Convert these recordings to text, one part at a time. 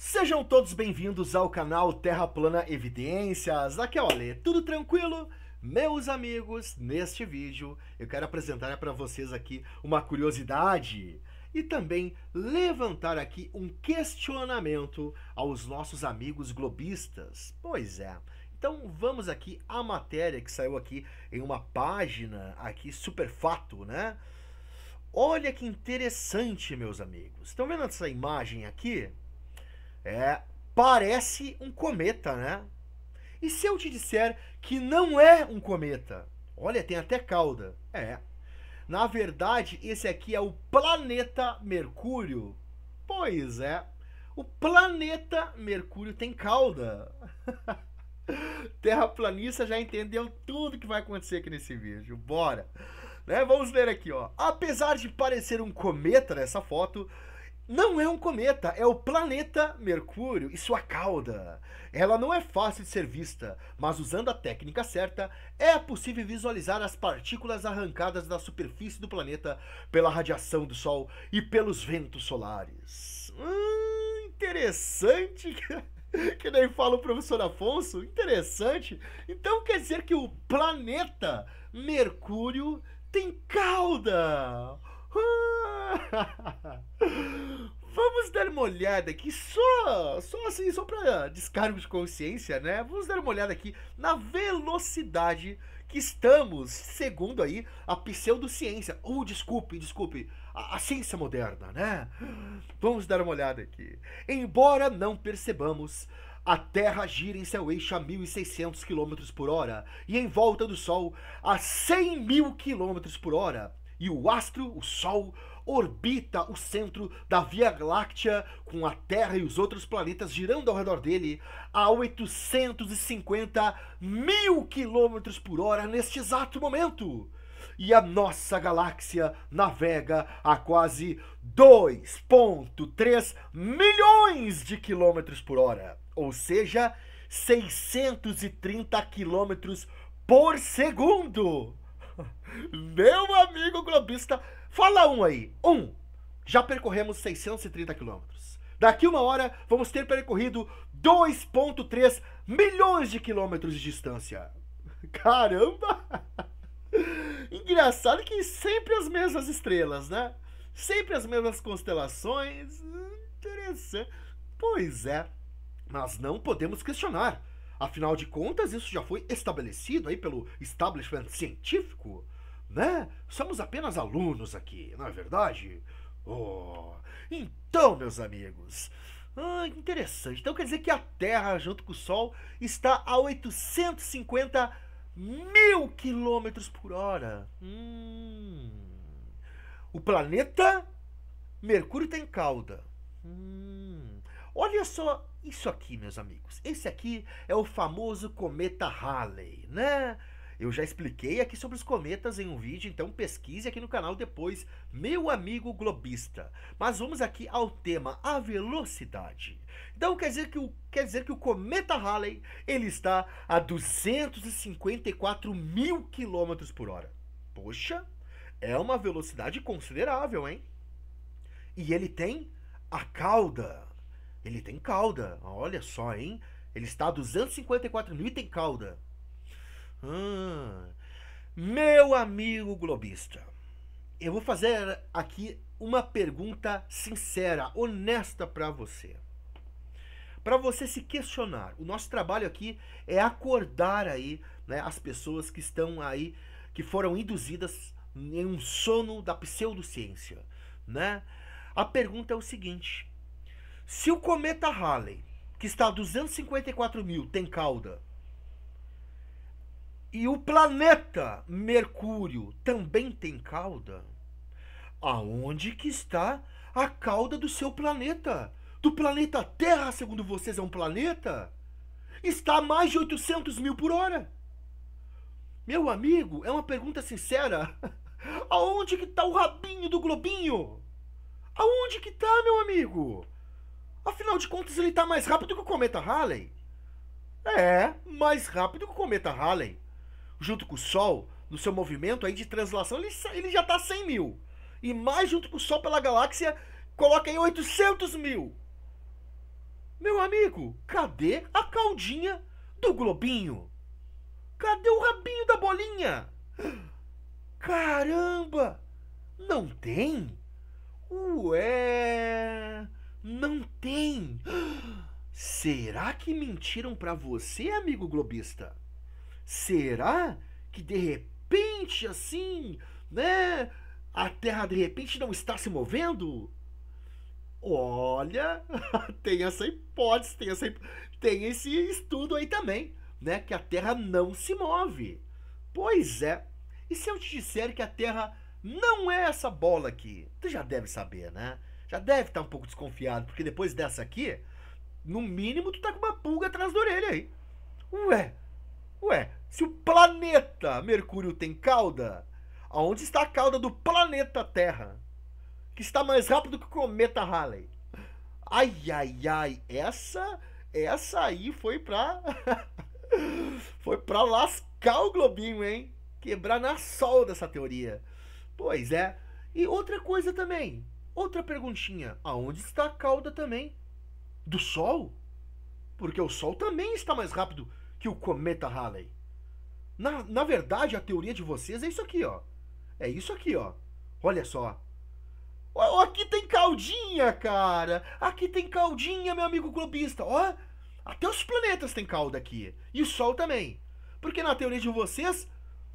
Sejam todos bem-vindos ao canal Terra Plana Evidências. Aqui é o Ale, tudo tranquilo? Meus amigos, neste vídeo eu quero apresentar para vocês aqui uma curiosidade e também levantar aqui um questionamento aos nossos amigos globistas. Pois é. Então vamos aqui à matéria que saiu aqui em uma página aqui super fato, né? Olha que interessante, meus amigos. Estão vendo essa imagem aqui? É, parece um cometa, né? E se eu te disser que não é um cometa? Olha, tem até cauda. É. Na verdade, esse aqui é o planeta Mercúrio. Pois é. O planeta Mercúrio tem cauda. Terraplanista já entendeu tudo que vai acontecer aqui nesse vídeo. Bora. Né? Vamos ler aqui, ó. Apesar de parecer um cometa nessa foto, não é um cometa, é o planeta Mercúrio e sua cauda. Ela não é fácil de ser vista, mas usando a técnica certa, é possível visualizar as partículas arrancadas da superfície do planeta pela radiação do Sol e pelos ventos solares. Hum, interessante. que nem fala o professor Afonso, interessante. Então quer dizer que o planeta Mercúrio tem cauda. Vamos dar uma olhada aqui, só, só assim, só para descargo de consciência, né? Vamos dar uma olhada aqui na velocidade que estamos, segundo aí a pseudociência, ou oh, desculpe, desculpe, a, a, ciência moderna, né? Vamos dar uma olhada aqui. Embora não percebamos, a Terra gira em seu eixo a 1.600 km por hora e em volta do Sol a 100 mil km por hora e o astro, o Sol, orbita o centro da Via Láctea com a Terra e os outros planetas girando ao redor dele a 850 mil quilômetros por hora neste exato momento. E a nossa galáxia navega a quase 2,3 milhões de quilômetros por hora, ou seja, 630 quilômetros por segundo. Meu amigo globista, fala um aí. Um, já percorremos 630 quilômetros. Daqui uma hora vamos ter percorrido 2,3 milhões de quilômetros de distância. Caramba! Engraçado que sempre as mesmas estrelas, né? Sempre as mesmas constelações. Interessante. Pois é. Mas não podemos questionar Afinal de contas, isso já foi estabelecido aí pelo establishment científico, né? Somos apenas alunos aqui, não é verdade? Oh, então, meus amigos, ah, interessante. Então quer dizer que a Terra, junto com o Sol, está a 850 mil quilômetros por hora. Hum. O planeta Mercúrio tem cauda. Hum. Olha só isso aqui, meus amigos, esse aqui é o famoso cometa Halley, né? Eu já expliquei aqui sobre os cometas em um vídeo, então pesquise aqui no canal depois, meu amigo globista. Mas vamos aqui ao tema, a velocidade. Então quer dizer que o, quer dizer que o cometa Halley ele está a 254 mil quilômetros por hora. Poxa, é uma velocidade considerável, hein? E ele tem a cauda. Ele tem cauda, olha só, hein? Ele está a 254 mil e tem cauda. Hum. Meu amigo globista, eu vou fazer aqui uma pergunta sincera, honesta para você. Para você se questionar. O nosso trabalho aqui é acordar aí né, as pessoas que estão aí, que foram induzidas em um sono da pseudociência. Né? A pergunta é o seguinte: se o cometa Halley, que está a 254 mil, tem cauda, e o planeta Mercúrio também tem cauda, aonde que está a cauda do seu planeta? Do planeta Terra, segundo vocês, é um planeta? Está a mais de 800 mil por hora. Meu amigo, é uma pergunta sincera. Aonde que está o rabinho do globinho? Aonde que está, meu amigo? Afinal de contas, ele está mais rápido que o cometa Halley. É, mais rápido que o cometa Halley. Junto com o Sol, no seu movimento aí de translação, ele, ele já está 100 mil. E mais junto com o Sol pela galáxia, coloca aí 800 mil. Meu amigo, cadê a caldinha do globinho? Cadê o rabinho da bolinha? Caramba! Não tem? Ué! Não tem! Será que mentiram para você, amigo globista? Será que de repente assim, né? A Terra de repente não está se movendo? Olha, tem essa hipótese, tem, essa, tem esse estudo aí também, né? Que a Terra não se move. Pois é. E se eu te disser que a Terra não é essa bola aqui? Tu já deve saber, né? já deve estar tá um pouco desconfiado, porque depois dessa aqui, no mínimo tu tá com uma pulga atrás da orelha aí. Ué, ué, se o planeta Mercúrio tem cauda, aonde está a cauda do planeta Terra? Que está mais rápido que o cometa Halley. Ai, ai, ai, essa, essa aí foi pra... foi pra lascar o globinho, hein? Quebrar na solda essa teoria. Pois é. E outra coisa também, Outra perguntinha: aonde está a cauda também? Do Sol? Porque o Sol também está mais rápido que o cometa Halley. Na, na verdade, a teoria de vocês é isso aqui, ó. É isso aqui, ó. Olha só. Ó, aqui tem caldinha, cara. Aqui tem caldinha, meu amigo globista. Ó, até os planetas têm cauda aqui. E o Sol também. Porque na teoria de vocês,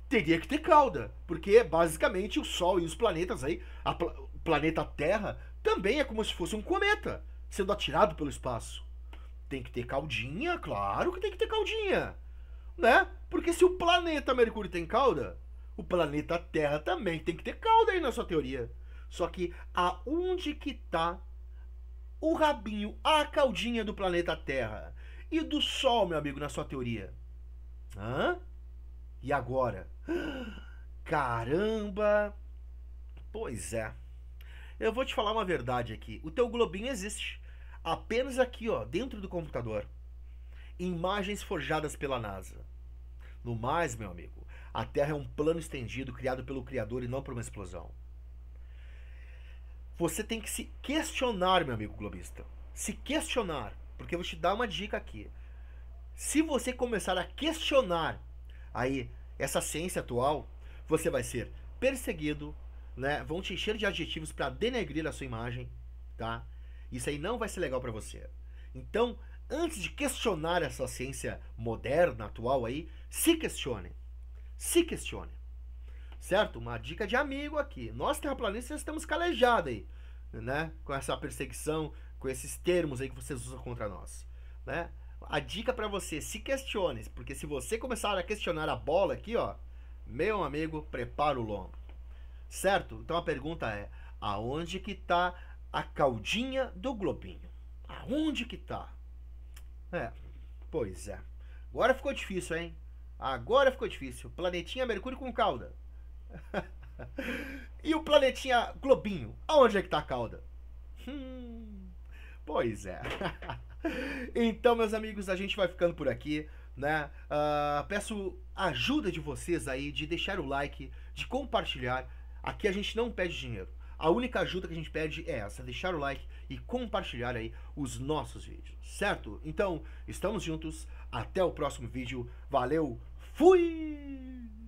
teria que ter cauda. Porque, basicamente, o Sol e os planetas aí... A, planeta Terra também é como se fosse um cometa sendo atirado pelo espaço. Tem que ter caldinha, claro que tem que ter caldinha, né? Porque se o planeta Mercúrio tem cauda, o planeta Terra também tem que ter cauda aí na sua teoria. Só que aonde que tá o rabinho, a caldinha do planeta Terra e do Sol, meu amigo, na sua teoria? Hã? E agora? Caramba! Pois é. Eu vou te falar uma verdade aqui. O teu globinho existe. Apenas aqui, ó, dentro do computador. Imagens forjadas pela NASA. No mais, meu amigo, a Terra é um plano estendido criado pelo Criador e não por uma explosão. Você tem que se questionar, meu amigo globista. Se questionar, porque eu vou te dar uma dica aqui. Se você começar a questionar aí essa ciência atual, você vai ser perseguido, né? Vão te encher de adjetivos para denegrir a sua imagem, tá? Isso aí não vai ser legal para você. Então, antes de questionar essa ciência moderna, atual aí, se questione. Se questione. Certo? Uma dica de amigo aqui. Nós terraplanistas estamos calejados aí, né? Com essa perseguição, com esses termos aí que vocês usam contra nós, né? A dica para você, se questione, porque se você começar a questionar a bola aqui, ó, meu amigo, prepara o lombo certo? Então a pergunta é: aonde que está a caldinha do globinho? Aonde que está? É, pois é. Agora ficou difícil, hein? Agora ficou difícil. Planetinha Mercúrio com cauda. e o planetinha Globinho? Aonde é que está a cauda? Hum, pois é. então, meus amigos, a gente vai ficando por aqui. Né? Uh, peço ajuda de vocês aí de deixar o like, de compartilhar Aqui a gente não pede dinheiro. A única ajuda que a gente pede é essa, deixar o like e compartilhar aí os nossos vídeos, certo? Então, estamos juntos, até o próximo vídeo. Valeu, fui!